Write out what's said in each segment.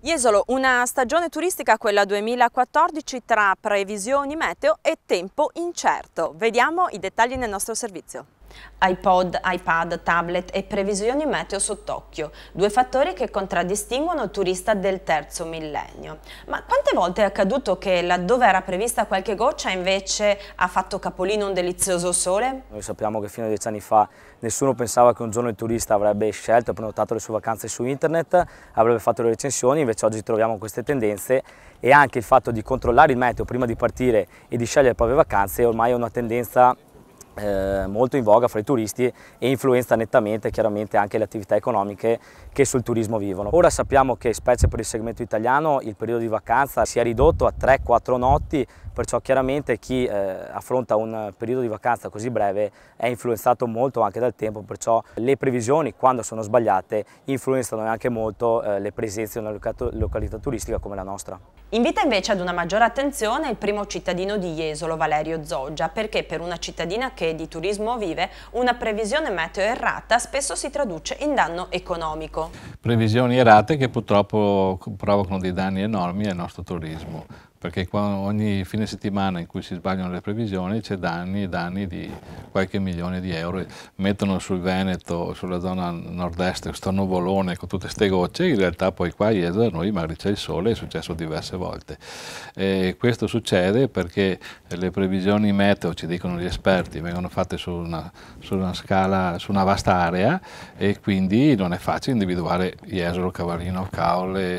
Jesolo, una stagione turistica quella 2014 tra previsioni meteo e tempo incerto. Vediamo i dettagli nel nostro servizio iPod, iPad, tablet e previsioni meteo sott'occhio, due fattori che contraddistinguono il turista del terzo millennio. Ma quante volte è accaduto che laddove era prevista qualche goccia invece ha fatto capolino un delizioso sole? Noi sappiamo che fino a dieci anni fa nessuno pensava che un giorno il turista avrebbe scelto e prenotato le sue vacanze su internet, avrebbe fatto le recensioni, invece oggi troviamo queste tendenze e anche il fatto di controllare il meteo prima di partire e di scegliere le proprie vacanze è ormai una tendenza eh, molto in voga fra i turisti e influenza nettamente chiaramente anche le attività economiche che sul turismo vivono. Ora sappiamo che specie per il segmento italiano il periodo di vacanza si è ridotto a 3-4 notti perciò chiaramente chi eh, affronta un periodo di vacanza così breve è influenzato molto anche dal tempo perciò le previsioni quando sono sbagliate influenzano anche molto eh, le presenze in una località turistica come la nostra. Invita invece ad una maggiore attenzione il primo cittadino di Jesolo, Valerio Zoggia, perché per una cittadina che di turismo vive, una previsione meteo errata spesso si traduce in danno economico. Previsioni errate che purtroppo provocano dei danni enormi al nostro turismo perché ogni fine settimana in cui si sbagliano le previsioni c'è danni e danni di qualche milione di euro. Mettono sul Veneto, sulla zona nord-est, questo nuvolone con tutte queste gocce, in realtà poi qua a Iesa noi magari c'è il sole, è successo diverse volte. E questo succede perché le previsioni meteo, ci dicono gli esperti, vengono fatte su una, su una scala, su una vasta area e quindi non è facile individuare Jesolo, Cavallino,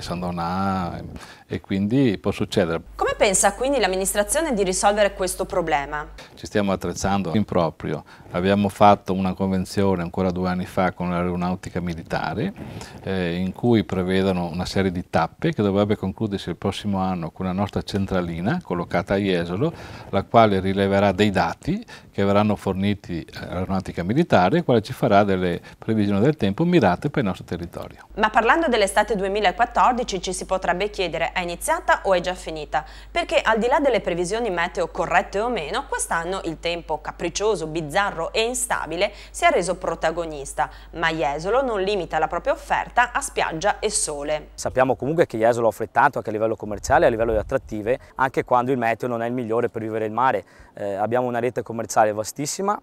San Donà e quindi può succedere come pensa quindi l'amministrazione di risolvere questo problema? Ci stiamo attrezzando in proprio. Abbiamo fatto una convenzione ancora due anni fa con l'aeronautica militare eh, in cui prevedono una serie di tappe che dovrebbe concludersi il prossimo anno con la nostra centralina collocata a Jesolo, la quale rileverà dei dati che verranno forniti all'aeronautica militare, e quale ci farà delle previsioni del tempo mirate per il nostro territorio. Ma parlando dell'estate 2014 ci si potrebbe chiedere è iniziata o è già finita? perché al di là delle previsioni meteo corrette o meno, quest'anno il tempo capriccioso, bizzarro e instabile si è reso protagonista, ma Jesolo non limita la propria offerta a spiaggia e sole. Sappiamo comunque che Jesolo offre tanto anche a livello commerciale, e a livello di attrattive, anche quando il meteo non è il migliore per vivere il mare. Eh, abbiamo una rete commerciale vastissima,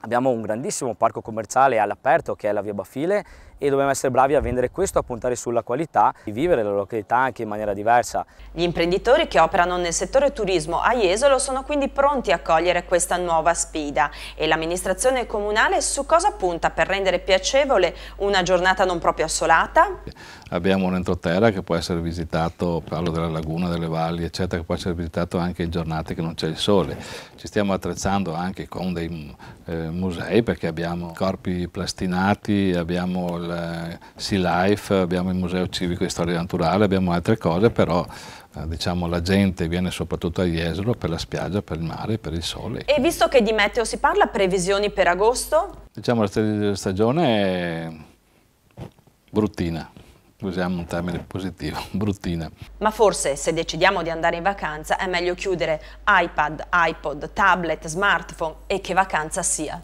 Abbiamo un grandissimo parco commerciale all'aperto che è la Via Bafile e dobbiamo essere bravi a vendere questo, a puntare sulla qualità e vivere la località anche in maniera diversa. Gli imprenditori che operano nel settore turismo a Jesolo sono quindi pronti a cogliere questa nuova sfida e l'amministrazione comunale su cosa punta per rendere piacevole una giornata non proprio assolata? Abbiamo un entroterra che può essere visitato, parlo della laguna, delle valli eccetera, che può essere visitato anche in giornate che non c'è il sole. Ci stiamo attrezzando anche con dei eh, musei perché abbiamo corpi plastinati, abbiamo del Sea Life, abbiamo il Museo Civico di Storia Naturale, abbiamo altre cose, però eh, diciamo, la gente viene soprattutto a Jesolo per la spiaggia, per il mare, per il sole. E visto che di meteo si parla, previsioni per agosto? Diciamo la stagione è bruttina usiamo un termine positivo, bruttina. Ma forse se decidiamo di andare in vacanza è meglio chiudere iPad, iPod, tablet, smartphone e che vacanza sia.